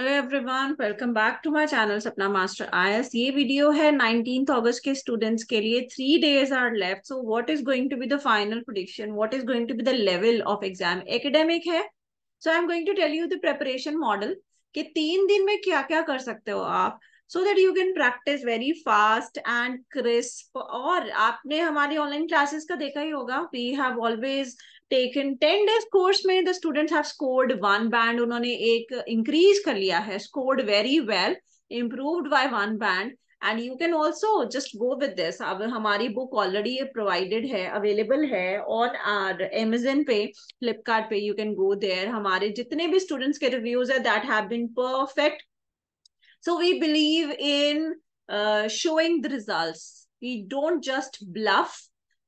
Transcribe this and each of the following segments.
Hello everyone welcome back to my channel Sapna master IAS ये video है nineteen अगस्त के स्टूडेंट्स के लिए three days are left so what is going to be the final prediction what is going to be the level of exam academic है so I am going to tell you the preparation model कि तीन दिन में क्या क्या कर सकते हो आप so that you can practice very fast and crisp और आपने हमारी ऑनलाइन क्लासेस का देखा ही होगा we have always taken ten days course में the students have scored one band उन्होंने एक इंक्रीज कर लिया है scored very well improved by one band and you can also just go with this अब हमारी बुक ऑलरेडी प्रोवाइडेड है available है ऑन आर एमेजन पे फ्लिपकार्ट पे यू कैन गो देयर हमारे जितने भी स्टूडेंट्स के रिव्यूज है that have been perfect So we believe in uh, showing the results. We don't just bluff.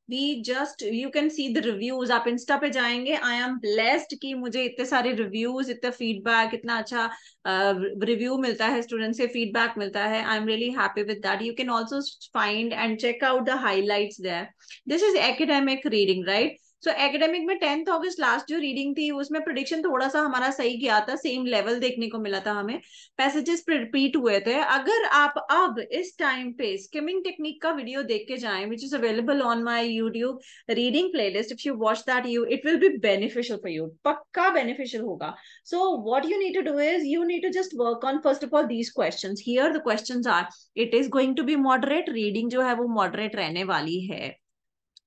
We just, you can see the reviews. Aap Insta pe jayenge, I am blessed ki mujhe itte sare reviews, itte feedback, itna acha uh, review milta hai, students se feedback milta hai. I'm really happy with that. You can also find and check out the highlights there. This is academic reading, right? So so, academic में tenth August last जो reading थी उसमें prediction थोड़ा सा हमारा सही गया था सेम लेवल देखने को मिला था हमें पैसेजेस रिपीट हुए थे अगर आप अब इस टाइम पे स्किमिंग टेक्निक का वीडियो देख के जाए which is available on my YouTube reading playlist if you watch that you it will be beneficial for you पक्का बेनिफिशियल होगा so what you need to do is you need to just work on first of all these question here the question are it is going to be moderate reading जो है वो moderate रहने वाली है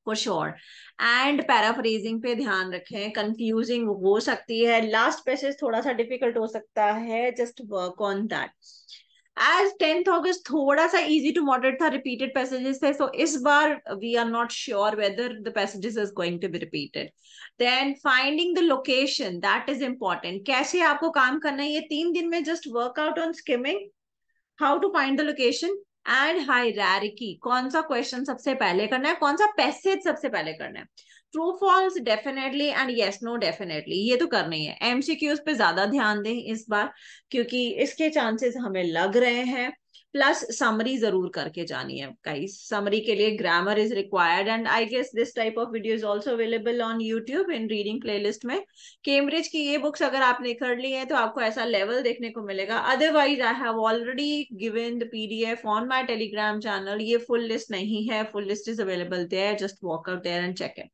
for sure and paraphrasing पे ध्यान रखें confusing हो सकती है लास्ट पैसेज थोड़ा सा डिफिकल्ट हो सकता है just work on that as tenth August थोड़ा सा इजी टू मॉडरेट था रिपीटेड पैसेजेस थे सो इस बार we are not sure whether the passages is going to be repeated then finding the location that is important कैसे आपको काम करना है ये तीन दिन में just work out on skimming how to find the location and रैरिकी कौन सा क्वेश्चन सबसे पहले करना है कौन सा पैसेज सबसे पहले करना है true false definitely and yes no definitely ये तो करना ही है एमसीक्यूज पे ज्यादा ध्यान दें इस बार क्योंकि इसके चांसेस हमें लग रहे हैं प्लस समरी जरूर करके जानी है गाइस समरी के लिए grammar is required and I guess this type of video is also available on YouTube in reading playlist में कैम्ब्रिज की ये बुक्स अगर आपने कर ली है तो आपको ऐसा लेवल देखने को मिलेगा otherwise I have already given the PDF on my Telegram channel ये फुल लिस्ट नहीं है full list is available there just walk out there and check it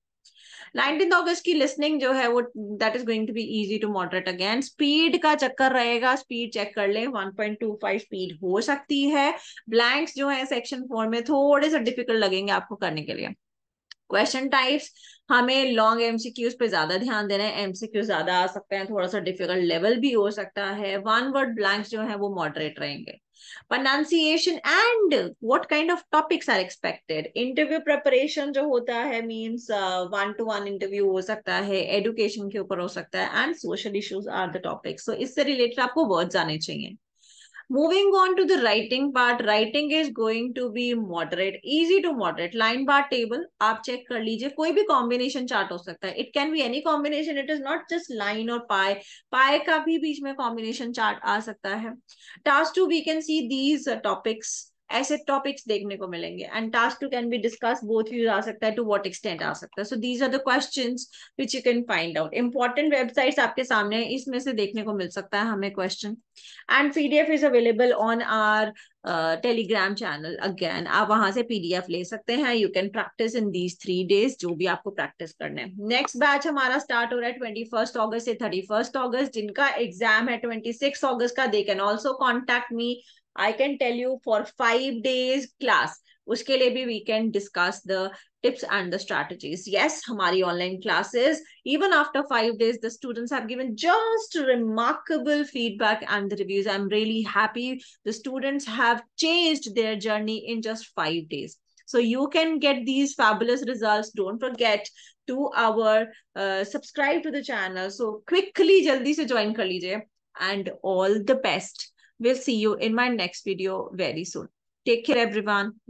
nineteen August की लिसनिंग जो है वो that is going to be easy to moderate again speed का चक्कर रहेगा स्पीड चेक कर ले 1.25 स्पीड हो सकती है ब्लैंक्स जो है सेक्शन फोर में थोड़े से डिफिकल्ट लगेंगे आपको करने के लिए क्वेश्चन टाइप्स हमें लॉन्ग एमसीक्यूज पे ज्यादा ध्यान देना है एमसीक्यू ज्यादा आ सकते हैं थोड़ा सा डिफिकल्ट लेवल भी हो सकता है वन वर्ड ब्लैंक्स जो है वो मॉडरेट रहेंगे pronunciation and what kind of topics are expected interview preparation जो होता है means one to one interview हो सकता है एडुकेशन के ऊपर हो सकता है and social issues are the topics so इससे रिलेटेड आपको वर्ड्स आने चाहिए Moving on to the writing part, writing is going to be moderate, easy to moderate. Line bar table, आप check कर लीजिए कोई भी combination chart हो सकता है. It can be any combination. It is not just line or pie. Pie का भी बीच में combination chart आ सकता है. Task two, we can see these topics. ऐसे टॉपिक्स देखने को मिलेंगे and task two can be discuss both use आ सकता है टू व्हाट एक्सटेंट आ सकता है so these are the questions which you can find out important websites आपके सामने है इसमें से देखने को मिल सकता है हमें question and PDF is available on our Telegram channel again आप वहां से पीडीएफ ले सकते हैं you can practise in these three days जो भी आपको प्रैक्टिस करना है नेक्स्ट बैच हमारा स्टार्ट हो रहा है ट्वेंटी फर्स्ट ऑगस्ट से थर्टी फर्स्ट ऑगस्ट जिनका एग्जाम है ट्वेंटी सिक्स ऑगस्ट का they can also contact me I can tell you for five days class उसके लिए भी we can discuss tips and the strategies. Yes, Hamari online classes, even after five days, the students have given just remarkable feedback and the reviews. I'm really happy. The students have changed their journey in just five days. So you can get these fabulous results. Don't forget to our uh, subscribe to the channel. So quickly, jaldi se join kar lijiye. And all the best. We'll see you in my next video very soon. Take care, everyone. Bye.